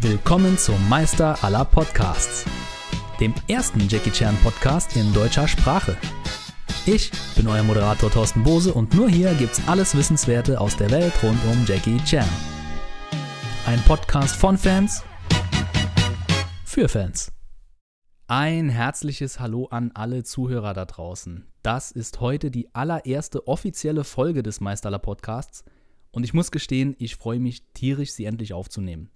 Willkommen zum Meister aller Podcasts, dem ersten Jackie Chan Podcast in deutscher Sprache. Ich bin euer Moderator Thorsten Bose und nur hier gibt's alles Wissenswerte aus der Welt rund um Jackie Chan. Ein Podcast von Fans für Fans. Ein herzliches Hallo an alle Zuhörer da draußen. Das ist heute die allererste offizielle Folge des Meister aller Podcasts und ich muss gestehen, ich freue mich tierisch, sie endlich aufzunehmen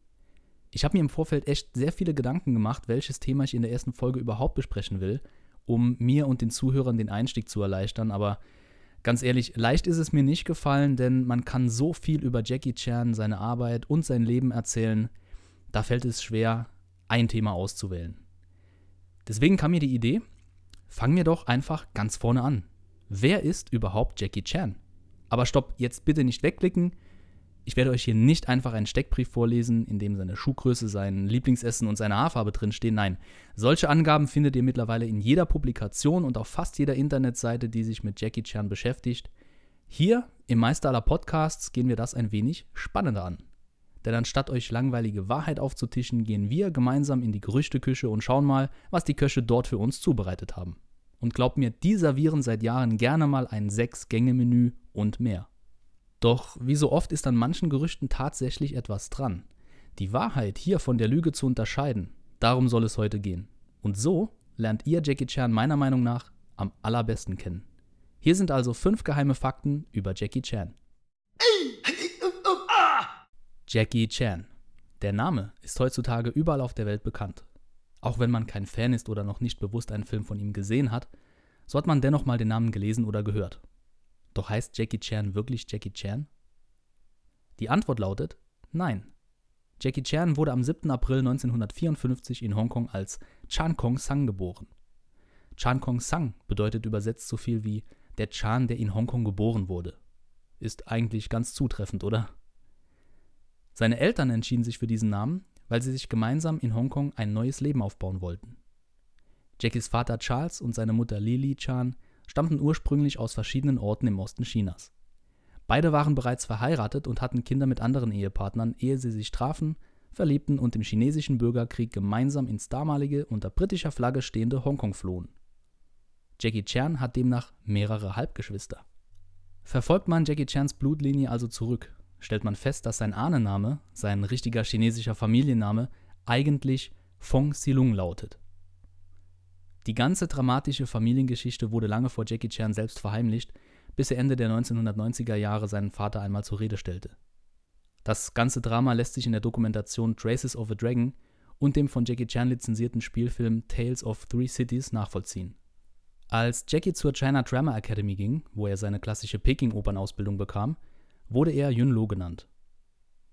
ich habe mir im Vorfeld echt sehr viele Gedanken gemacht, welches Thema ich in der ersten Folge überhaupt besprechen will, um mir und den Zuhörern den Einstieg zu erleichtern. Aber ganz ehrlich, leicht ist es mir nicht gefallen, denn man kann so viel über Jackie Chan, seine Arbeit und sein Leben erzählen. Da fällt es schwer, ein Thema auszuwählen. Deswegen kam mir die Idee, fangen wir doch einfach ganz vorne an. Wer ist überhaupt Jackie Chan? Aber stopp, jetzt bitte nicht wegklicken ich werde euch hier nicht einfach einen Steckbrief vorlesen, in dem seine Schuhgröße, sein Lieblingsessen und seine Haarfarbe drinstehen. Nein, solche Angaben findet ihr mittlerweile in jeder Publikation und auf fast jeder Internetseite, die sich mit Jackie Chan beschäftigt. Hier im Meister aller Podcasts gehen wir das ein wenig spannender an. Denn anstatt euch langweilige Wahrheit aufzutischen, gehen wir gemeinsam in die Gerüchteküche und schauen mal, was die Köche dort für uns zubereitet haben. Und glaubt mir, die servieren seit Jahren gerne mal ein Sechs-Gänge-Menü und mehr. Doch wie so oft ist an manchen Gerüchten tatsächlich etwas dran. Die Wahrheit hier von der Lüge zu unterscheiden, darum soll es heute gehen. Und so lernt ihr Jackie Chan meiner Meinung nach am allerbesten kennen. Hier sind also fünf geheime Fakten über Jackie Chan. Jackie Chan. Der Name ist heutzutage überall auf der Welt bekannt. Auch wenn man kein Fan ist oder noch nicht bewusst einen Film von ihm gesehen hat, so hat man dennoch mal den Namen gelesen oder gehört. Doch heißt Jackie Chan wirklich Jackie Chan? Die Antwort lautet nein. Jackie Chan wurde am 7. April 1954 in Hongkong als Chan Kong Sang geboren. Chan Kong Sang bedeutet übersetzt so viel wie der Chan, der in Hongkong geboren wurde. Ist eigentlich ganz zutreffend, oder? Seine Eltern entschieden sich für diesen Namen, weil sie sich gemeinsam in Hongkong ein neues Leben aufbauen wollten. Jackies Vater Charles und seine Mutter Lily Chan stammten ursprünglich aus verschiedenen Orten im Osten Chinas. Beide waren bereits verheiratet und hatten Kinder mit anderen Ehepartnern, ehe sie sich trafen, verliebten und im chinesischen Bürgerkrieg gemeinsam ins damalige unter britischer Flagge stehende Hongkong flohen. Jackie Chan hat demnach mehrere Halbgeschwister. Verfolgt man Jackie Chans Blutlinie also zurück, stellt man fest, dass sein Ahnenname, sein richtiger chinesischer Familienname, eigentlich Fong Silung lautet. Die ganze dramatische Familiengeschichte wurde lange vor Jackie Chan selbst verheimlicht, bis er Ende der 1990er Jahre seinen Vater einmal zur Rede stellte. Das ganze Drama lässt sich in der Dokumentation Traces of a Dragon und dem von Jackie Chan lizenzierten Spielfilm Tales of Three Cities nachvollziehen. Als Jackie zur China Drama Academy ging, wo er seine klassische Peking-Opernausbildung bekam, wurde er Yun Lo genannt.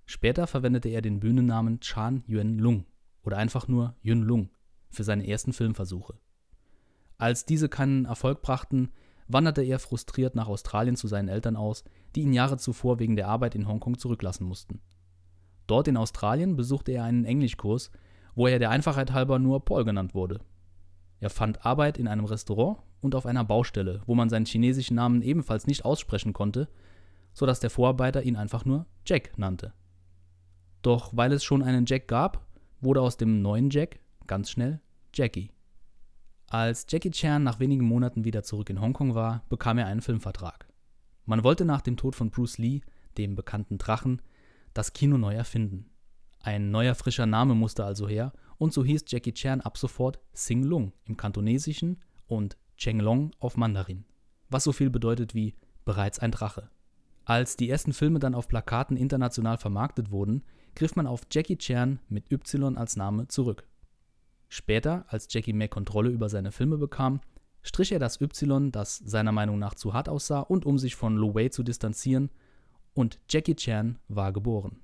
Später verwendete er den Bühnennamen Chan Yuen Lung oder einfach nur Yun Lung für seine ersten Filmversuche. Als diese keinen Erfolg brachten, wanderte er frustriert nach Australien zu seinen Eltern aus, die ihn Jahre zuvor wegen der Arbeit in Hongkong zurücklassen mussten. Dort in Australien besuchte er einen Englischkurs, wo er der Einfachheit halber nur Paul genannt wurde. Er fand Arbeit in einem Restaurant und auf einer Baustelle, wo man seinen chinesischen Namen ebenfalls nicht aussprechen konnte, sodass der Vorarbeiter ihn einfach nur Jack nannte. Doch weil es schon einen Jack gab, wurde aus dem neuen Jack ganz schnell Jackie. Als Jackie Chan nach wenigen Monaten wieder zurück in Hongkong war, bekam er einen Filmvertrag. Man wollte nach dem Tod von Bruce Lee, dem bekannten Drachen, das Kino neu erfinden. Ein neuer frischer Name musste also her und so hieß Jackie Chan ab sofort Sing Lung im Kantonesischen und Cheng Long auf Mandarin, was so viel bedeutet wie bereits ein Drache. Als die ersten Filme dann auf Plakaten international vermarktet wurden, griff man auf Jackie Chan mit Y als Name zurück. Später, als Jackie mehr Kontrolle über seine Filme bekam, strich er das Y, das seiner Meinung nach zu hart aussah und um sich von Lo Wei zu distanzieren, und Jackie Chan war geboren.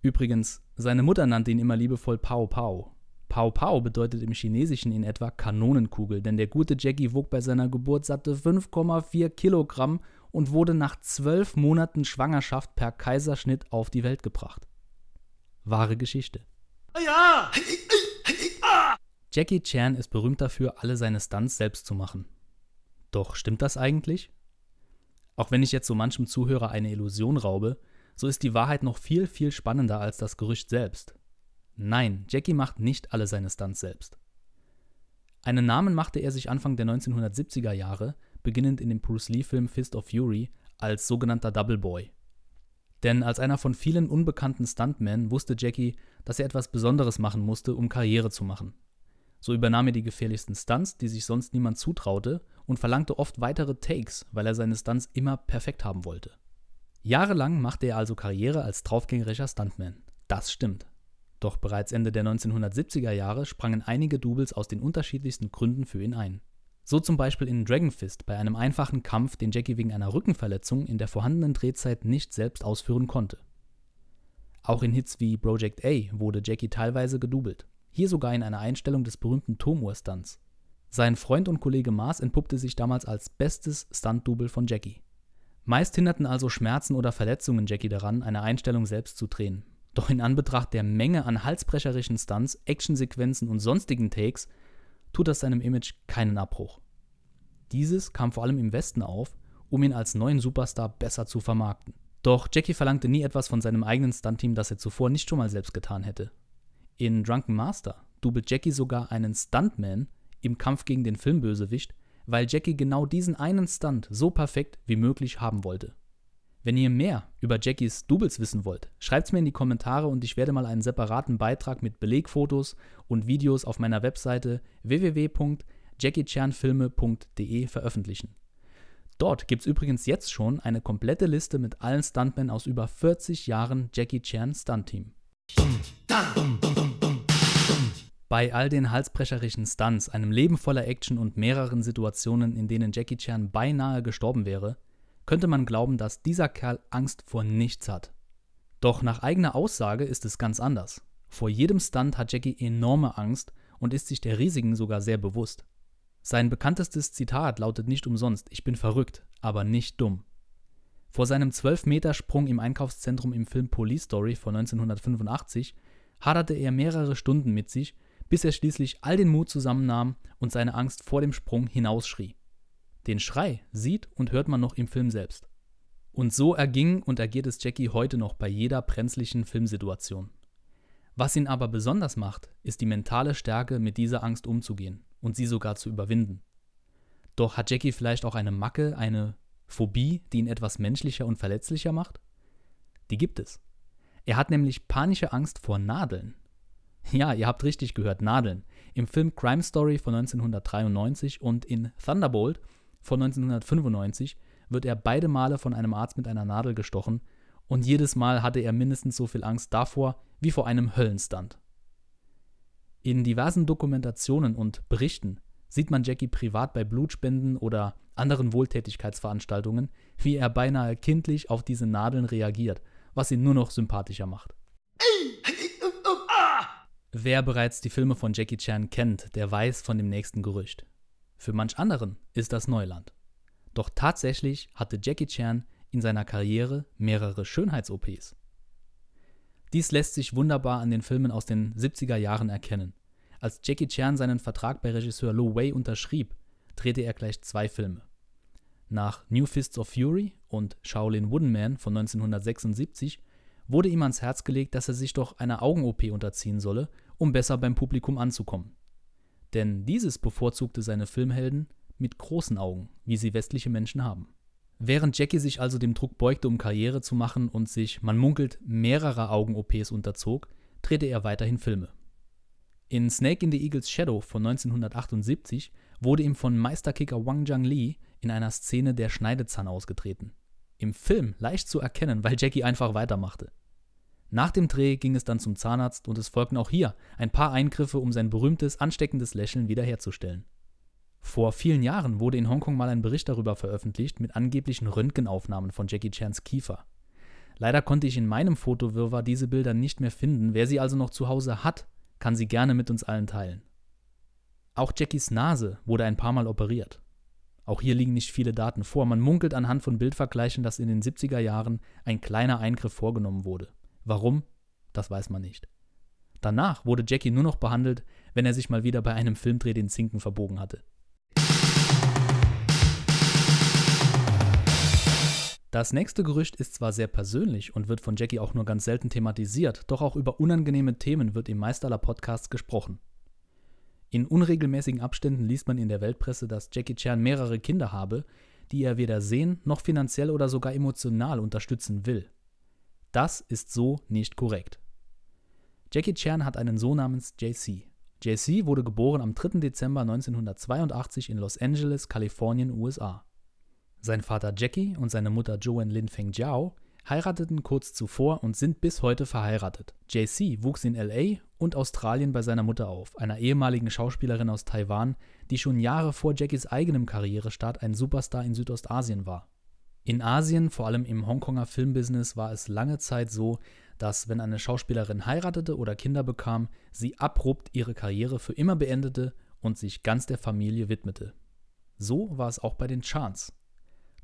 Übrigens, seine Mutter nannte ihn immer liebevoll Pao Pao. Pao Pao bedeutet im Chinesischen in etwa Kanonenkugel, denn der gute Jackie wog bei seiner Geburt satte 5,4 Kilogramm und wurde nach zwölf Monaten Schwangerschaft per Kaiserschnitt auf die Welt gebracht. Wahre Geschichte. Ah ja! Jackie Chan ist berühmt dafür, alle seine Stunts selbst zu machen. Doch stimmt das eigentlich? Auch wenn ich jetzt so manchem Zuhörer eine Illusion raube, so ist die Wahrheit noch viel, viel spannender als das Gerücht selbst. Nein, Jackie macht nicht alle seine Stunts selbst. Einen Namen machte er sich Anfang der 1970er Jahre, beginnend in dem Bruce Lee-Film Fist of Fury, als sogenannter Double Boy. Denn als einer von vielen unbekannten Stuntmen wusste Jackie, dass er etwas Besonderes machen musste, um Karriere zu machen. So übernahm er die gefährlichsten Stunts, die sich sonst niemand zutraute, und verlangte oft weitere Takes, weil er seine Stunts immer perfekt haben wollte. Jahrelang machte er also Karriere als draufgängerischer Stuntman. Das stimmt. Doch bereits Ende der 1970er Jahre sprangen einige Doubles aus den unterschiedlichsten Gründen für ihn ein. So zum Beispiel in Dragon Fist bei einem einfachen Kampf, den Jackie wegen einer Rückenverletzung in der vorhandenen Drehzeit nicht selbst ausführen konnte. Auch in Hits wie Project A wurde Jackie teilweise gedoubelt, hier sogar in einer Einstellung des berühmten Tomur-Stunts. Sein Freund und Kollege Mars entpuppte sich damals als bestes Stunt-Double von Jackie. Meist hinderten also Schmerzen oder Verletzungen Jackie daran, eine Einstellung selbst zu drehen. Doch in Anbetracht der Menge an halsbrecherischen Stunts, Actionsequenzen und sonstigen Takes tut das seinem Image keinen Abbruch. Dieses kam vor allem im Westen auf, um ihn als neuen Superstar besser zu vermarkten. Doch Jackie verlangte nie etwas von seinem eigenen Stuntteam, das er zuvor nicht schon mal selbst getan hätte. In Drunken Master dubelt Jackie sogar einen Stuntman im Kampf gegen den Filmbösewicht, weil Jackie genau diesen einen Stunt so perfekt wie möglich haben wollte. Wenn ihr mehr über Jackies Doubles wissen wollt, schreibt es mir in die Kommentare und ich werde mal einen separaten Beitrag mit Belegfotos und Videos auf meiner Webseite www.jackiechanfilme.de veröffentlichen. Dort gibt es übrigens jetzt schon eine komplette Liste mit allen Stuntmen aus über 40 Jahren Jackie Chan Stunt-Team. Bei all den halsbrecherischen Stunts, einem Leben voller Action und mehreren Situationen, in denen Jackie Chan beinahe gestorben wäre, könnte man glauben, dass dieser Kerl Angst vor nichts hat. Doch nach eigener Aussage ist es ganz anders. Vor jedem Stunt hat Jackie enorme Angst und ist sich der Risiken sogar sehr bewusst. Sein bekanntestes Zitat lautet nicht umsonst, ich bin verrückt, aber nicht dumm. Vor seinem 12-Meter-Sprung im Einkaufszentrum im Film Police Story von 1985 haderte er mehrere Stunden mit sich, bis er schließlich all den Mut zusammennahm und seine Angst vor dem Sprung hinausschrie. Den Schrei sieht und hört man noch im Film selbst. Und so erging und ergeht es Jackie heute noch bei jeder brenzlichen Filmsituation. Was ihn aber besonders macht, ist die mentale Stärke, mit dieser Angst umzugehen und sie sogar zu überwinden. Doch hat Jackie vielleicht auch eine Macke, eine Phobie, die ihn etwas menschlicher und verletzlicher macht? Die gibt es. Er hat nämlich panische Angst vor Nadeln. Ja, ihr habt richtig gehört, Nadeln. Im Film Crime Story von 1993 und in Thunderbolt von 1995 wird er beide Male von einem Arzt mit einer Nadel gestochen und jedes Mal hatte er mindestens so viel Angst davor wie vor einem Höllenstand. In diversen Dokumentationen und Berichten sieht man Jackie privat bei Blutspenden oder anderen Wohltätigkeitsveranstaltungen, wie er beinahe kindlich auf diese Nadeln reagiert, was ihn nur noch sympathischer macht. Wer bereits die Filme von Jackie Chan kennt, der weiß von dem nächsten Gerücht. Für manch anderen ist das Neuland. Doch tatsächlich hatte Jackie Chan in seiner Karriere mehrere Schönheits-OPs. Dies lässt sich wunderbar an den Filmen aus den 70er Jahren erkennen. Als Jackie Chan seinen Vertrag bei Regisseur Lo Wei unterschrieb, drehte er gleich zwei Filme. Nach New Fists of Fury und Shaolin Woodenman von 1976 wurde ihm ans Herz gelegt, dass er sich doch einer Augen-OP unterziehen solle, um besser beim Publikum anzukommen. Denn dieses bevorzugte seine Filmhelden mit großen Augen, wie sie westliche Menschen haben. Während Jackie sich also dem Druck beugte, um Karriere zu machen und sich, man munkelt, mehrerer Augen-OPs unterzog, drehte er weiterhin Filme. In Snake in the Eagle's Shadow von 1978 wurde ihm von Meisterkicker Wang Jiang Li in einer Szene der Schneidezahn ausgetreten. Im Film leicht zu erkennen, weil Jackie einfach weitermachte. Nach dem Dreh ging es dann zum Zahnarzt und es folgten auch hier ein paar Eingriffe, um sein berühmtes, ansteckendes Lächeln wiederherzustellen. Vor vielen Jahren wurde in Hongkong mal ein Bericht darüber veröffentlicht mit angeblichen Röntgenaufnahmen von Jackie Chans Kiefer. Leider konnte ich in meinem Fotowirrwarr diese Bilder nicht mehr finden. Wer sie also noch zu Hause hat, kann sie gerne mit uns allen teilen. Auch Jackies Nase wurde ein paar Mal operiert. Auch hier liegen nicht viele Daten vor. Man munkelt anhand von Bildvergleichen, dass in den 70er Jahren ein kleiner Eingriff vorgenommen wurde. Warum? Das weiß man nicht. Danach wurde Jackie nur noch behandelt, wenn er sich mal wieder bei einem Filmdreh den Zinken verbogen hatte. Das nächste Gerücht ist zwar sehr persönlich und wird von Jackie auch nur ganz selten thematisiert, doch auch über unangenehme Themen wird im Meister aller Podcasts gesprochen. In unregelmäßigen Abständen liest man in der Weltpresse, dass Jackie Chan mehrere Kinder habe, die er weder sehen noch finanziell oder sogar emotional unterstützen will. Das ist so nicht korrekt. Jackie Chan hat einen Sohn namens JC. JC wurde geboren am 3. Dezember 1982 in Los Angeles, Kalifornien, USA. Sein Vater Jackie und seine Mutter Joanne Lin Feng Jiao heirateten kurz zuvor und sind bis heute verheiratet. JC wuchs in LA und Australien bei seiner Mutter auf, einer ehemaligen Schauspielerin aus Taiwan, die schon Jahre vor Jackies eigenem Karrierestart ein Superstar in Südostasien war. In Asien, vor allem im Hongkonger Filmbusiness, war es lange Zeit so, dass wenn eine Schauspielerin heiratete oder Kinder bekam, sie abrupt ihre Karriere für immer beendete und sich ganz der Familie widmete. So war es auch bei den Chans.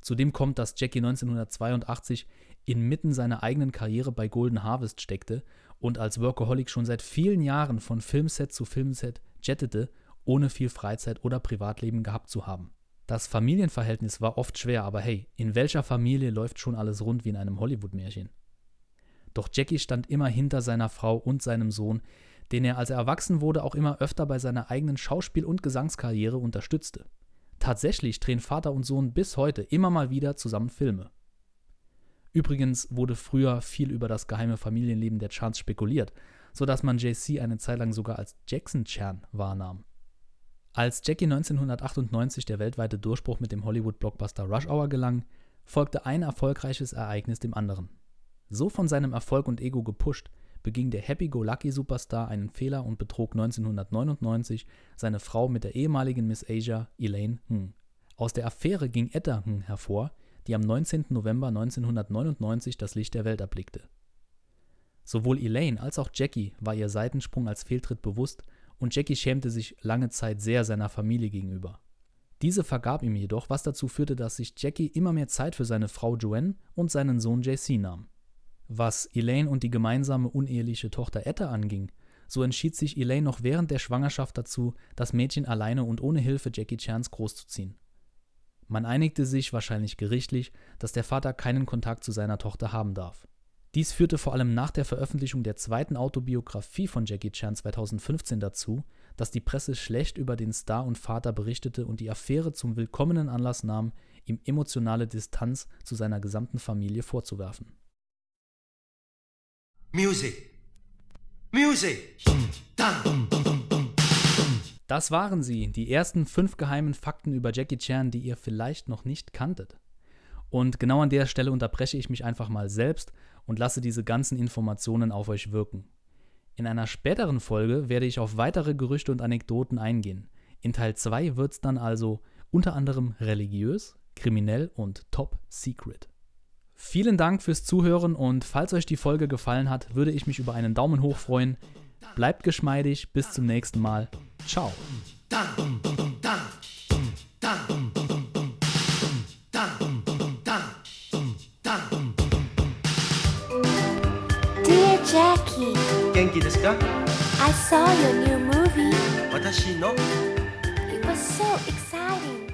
Zudem kommt, dass Jackie 1982 inmitten seiner eigenen Karriere bei Golden Harvest steckte und als Workaholic schon seit vielen Jahren von Filmset zu Filmset jettete, ohne viel Freizeit oder Privatleben gehabt zu haben. Das Familienverhältnis war oft schwer, aber hey, in welcher Familie läuft schon alles rund wie in einem Hollywood-Märchen? Doch Jackie stand immer hinter seiner Frau und seinem Sohn, den er als er erwachsen wurde auch immer öfter bei seiner eigenen Schauspiel- und Gesangskarriere unterstützte. Tatsächlich drehen Vater und Sohn bis heute immer mal wieder zusammen Filme. Übrigens wurde früher viel über das geheime Familienleben der Chans spekuliert, sodass man JC eine Zeit lang sogar als Jackson Chan wahrnahm. Als Jackie 1998 der weltweite Durchbruch mit dem Hollywood-Blockbuster Rush Hour gelang, folgte ein erfolgreiches Ereignis dem anderen. So von seinem Erfolg und Ego gepusht, beging der Happy-Go-Lucky-Superstar einen Fehler und betrog 1999 seine Frau mit der ehemaligen Miss Asia Elaine Ng. Aus der Affäre ging Etta Ng hervor, die am 19. November 1999 das Licht der Welt erblickte. Sowohl Elaine als auch Jackie war ihr Seitensprung als Fehltritt bewusst und Jackie schämte sich lange Zeit sehr seiner Familie gegenüber. Diese vergab ihm jedoch, was dazu führte, dass sich Jackie immer mehr Zeit für seine Frau Joanne und seinen Sohn JC nahm. Was Elaine und die gemeinsame uneheliche Tochter Etta anging, so entschied sich Elaine noch während der Schwangerschaft dazu, das Mädchen alleine und ohne Hilfe Jackie Chans großzuziehen. Man einigte sich, wahrscheinlich gerichtlich, dass der Vater keinen Kontakt zu seiner Tochter haben darf. Dies führte vor allem nach der Veröffentlichung der zweiten Autobiografie von Jackie Chan 2015 dazu, dass die Presse schlecht über den Star und Vater berichtete und die Affäre zum willkommenen Anlass nahm, ihm emotionale Distanz zu seiner gesamten Familie vorzuwerfen. Music. Music. Das waren sie, die ersten fünf geheimen Fakten über Jackie Chan, die ihr vielleicht noch nicht kanntet. Und genau an der Stelle unterbreche ich mich einfach mal selbst und lasse diese ganzen Informationen auf euch wirken. In einer späteren Folge werde ich auf weitere Gerüchte und Anekdoten eingehen. In Teil 2 wird es dann also unter anderem religiös, kriminell und top secret. Vielen Dank fürs Zuhören und falls euch die Folge gefallen hat, würde ich mich über einen Daumen hoch freuen. Bleibt geschmeidig, bis zum nächsten Mal. Ciao. きですか I saw your new movie. 私の It was so exciting.